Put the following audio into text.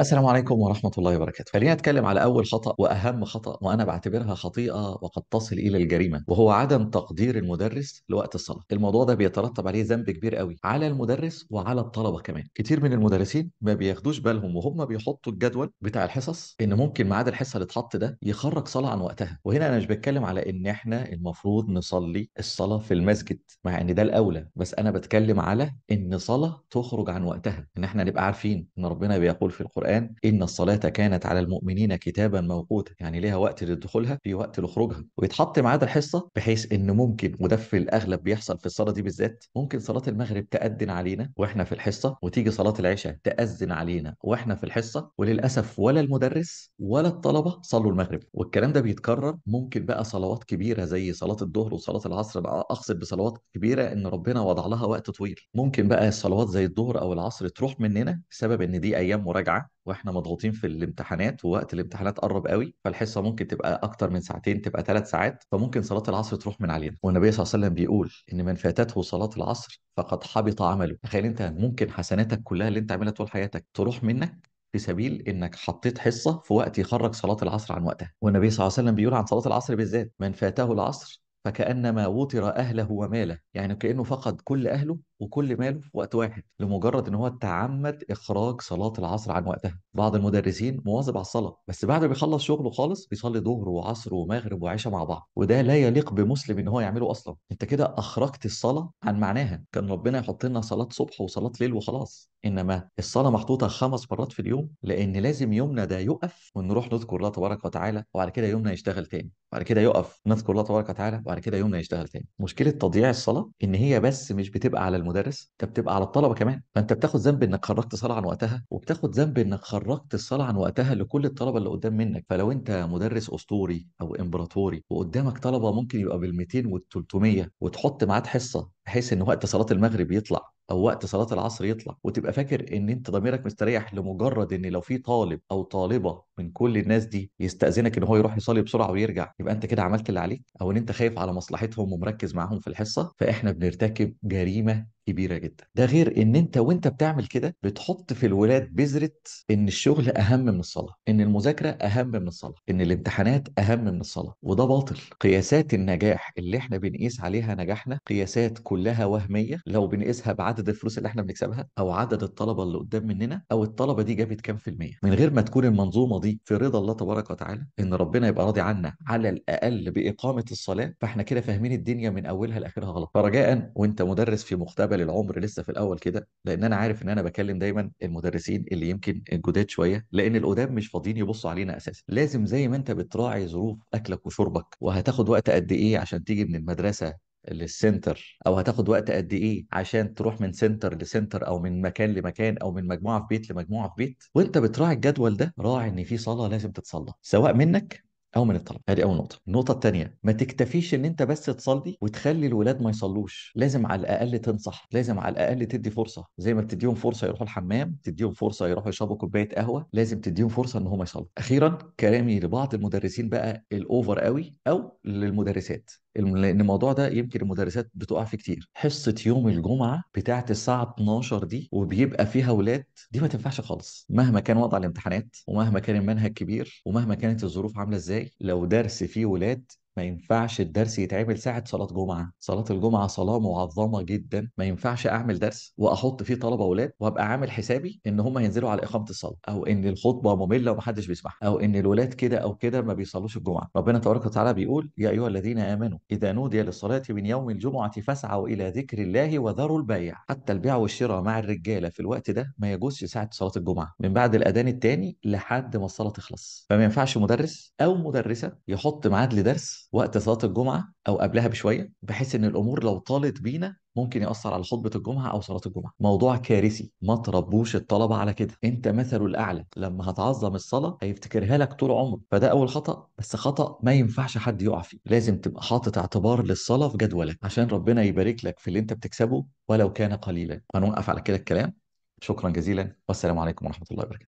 السلام عليكم ورحمة الله وبركاته. خلينا نتكلم على أول خطأ وأهم خطأ وأنا بعتبرها خطيئة وقد تصل إلى الجريمة وهو عدم تقدير المدرس لوقت الصلاة. الموضوع ده بيترتب عليه ذنب كبير قوي على المدرس وعلى الطلبة كمان. كتير من المدرسين ما بياخدوش بالهم وهم بيحطوا الجدول بتاع الحصص إن ممكن ميعاد الحصة اللي اتحط ده يخرج صلاة عن وقتها. وهنا أنا مش بتكلم على إن إحنا المفروض نصلي الصلاة في المسجد مع إن ده الأولى بس أنا بتكلم على إن صلاة تخرج عن وقتها إن إحنا نبقى عارفين إن ربنا بيقول في القرآن القرآن إن الصلاة كانت على المؤمنين كتابا موقوتا يعني ليها وقت لدخولها في وقت لخروجها ويتحط ميعاد الحصة بحيث إن ممكن وده في الأغلب بيحصل في الصلاة دي بالذات ممكن صلاة المغرب تأذن علينا وإحنا في الحصة وتيجي صلاة العشاء تأذن علينا وإحنا في الحصة وللأسف ولا المدرس ولا الطلبة صلوا المغرب والكلام ده بيتكرر ممكن بقى صلوات كبيرة زي صلاة الظهر وصلاة العصر أقصد بصلوات كبيرة إن ربنا وضع لها وقت طويل ممكن بقى الصلوات زي الظهر أو العصر تروح مننا بسبب إن دي أيام مراجعة واحنا مضغوطين في الامتحانات ووقت الامتحانات قرب قوي فالحصه ممكن تبقى اكتر من ساعتين تبقى ثلاث ساعات فممكن صلاه العصر تروح من علينا والنبي صلى الله عليه وسلم بيقول ان من فاتته صلاه العصر فقد حبط عمله تخيل انت ممكن حسناتك كلها اللي انت عاملها طول حياتك تروح منك في سبيل انك حطيت حصه في وقت يخرج صلاه العصر عن وقتها والنبي صلى الله عليه وسلم بيقول عن صلاه العصر بالذات من فاته العصر فكانما وطر اهله وماله يعني كانه فقد كل اهله وكل ماله في وقت واحد لمجرد ان هو تعمد اخراج صلاه العصر عن وقتها بعض المدرسين مواظب على الصلاه بس بعد ما بيخلص شغله خالص بيصلي ظهر وعصر ومغرب وعشاء مع بعض وده لا يليق بمسلم ان هو يعمله اصلا انت كده اخرجت الصلاه عن معناها كان ربنا يحط لنا صلاه صبح وصلاه ليل وخلاص انما الصلاه محطوطه خمس مرات في اليوم لان لازم يومنا ده يقف ونروح نذكر الله تبارك وتعالى وبعد كده يومنا يشتغل تاني وبعد كده يقف نذكر الله تبارك وتعالى وبعد كده يومنا يشتغل تاني مشكله تضييع الصلاه ان هي بس مش بتبقى على الم... المدرس انت بتبقى على الطلبه كمان فانت بتاخد ذنب انك خرجت صلاه عن وقتها وبتاخد ذنب انك خرجت الصلاه عن وقتها لكل الطلبه اللي قدام منك فلو انت مدرس اسطوري او امبراطوري وقدامك طلبه ممكن يبقى بال 200 وال 300 وتحط معاد حصه بحيث ان وقت صلاه المغرب يطلع او وقت صلاه العصر يطلع وتبقى فاكر ان انت ضميرك مستريح لمجرد ان لو في طالب او طالبه من كل الناس دي يستاذنك ان هو يروح يصلي بسرعه ويرجع يبقى انت كده عملت اللي عليك او ان انت خايف على مصلحتهم ومركز معاهم في الحصه فاحنا بنرتكب جريمه كبيره جدا ده غير ان انت وانت بتعمل كده بتحط في الولاد بذره ان الشغل اهم من الصلاه ان المذاكره اهم من الصلاه ان الامتحانات اهم من الصلاه وده باطل قياسات النجاح اللي احنا بنقيس عليها نجاحنا قياسات كلها وهميه لو بنقيسها بعدد الفلوس اللي احنا بنكسبها او عدد الطلبه اللي قدام مننا او الطلبه دي جابت كام في الميه من غير ما تكون المنظومه دي في رضا الله تبارك وتعالى ان ربنا يبقى راضي عنا على الاقل باقامه الصلاه فاحنا كده فاهمين الدنيا من اولها لاخرها غلط فرجاء وانت مدرس في مختبر العمر لسه في الاول كده لان انا عارف ان انا بكلم دايما المدرسين اللي يمكن الجداد شويه لان القدام مش فاضيين يبصوا علينا اساسا لازم زي ما انت بتراعي ظروف اكلك وشربك وهتاخد وقت قد ايه عشان تيجي من المدرسه للسنتر او هتاخد وقت قد ايه عشان تروح من سنتر لسنتر او من مكان لمكان او من مجموعه في بيت لمجموعه في بيت وانت بتراعي الجدول ده راعي ان في صلاه لازم تتصلى سواء منك او من الطلب هذه اول نقطه النقطه الثانيه ما تكتفيش ان انت بس تصلي وتخلي الولاد ما يصلوش لازم على الاقل تنصح لازم على الاقل تدي فرصه زي ما بتديهم فرصه يروحوا الحمام تديهم فرصه يروحوا يشربوا كوبايه قهوه لازم تديهم فرصه ان هم يصلوا اخيرا كلامي لبعض المدرسين بقى الاوفر قوي او للمدرسات لان الموضوع ده يمكن المدرسات بتقع فيه كتير حصه يوم الجمعه بتاعت الساعه 12 دي وبيبقى فيها ولاد دي ما تنفعش خالص مهما كان وضع الامتحانات ومهما كان المنهج كبير ومهما كانت الظروف عامله ازاي لو درس فيه ولاد ما ينفعش الدرس يتعمل ساعة صلاة جمعة صلاة الجمعة صلاة معظمة جدا ما ينفعش أعمل درس وأحط فيه طلبة أولاد وأبقى عامل حسابي إن هم هينزلوا على إقامة الصلاة أو إن الخطبة مملة ومحدش بيسمعها أو إن الولاد كده أو كده ما بيصلوش الجمعة ربنا تبارك وتعالى بيقول يا أيها الذين آمنوا إذا نودي للصلاة من يوم الجمعة فاسعوا إلى ذكر الله وذروا البيع حتى البيع والشراء مع الرجالة في الوقت ده ما يجوزش ساعة صلاة الجمعة من بعد الأذان الثاني لحد ما الصلاة تخلص فما ينفعش مدرس أو مدرسة يحط ميعاد لدرس وقت صلاة الجمعة أو قبلها بشوية بحيث إن الأمور لو طالت بينا ممكن يأثر على خطبة الجمعة أو صلاة الجمعة موضوع كارثي ما تربوش الطلبة على كده أنت مثله الأعلى لما هتعظم الصلاة هيفتكرها لك طول عمره فده أول خطأ بس خطأ ما ينفعش حد يقع فيه لازم تبقى حاطط اعتبار للصلاة في جدولك عشان ربنا يبارك لك في اللي أنت بتكسبه ولو كان قليلا هنوقف على كده الكلام شكرا جزيلا والسلام عليكم ورحمة الله وبركاته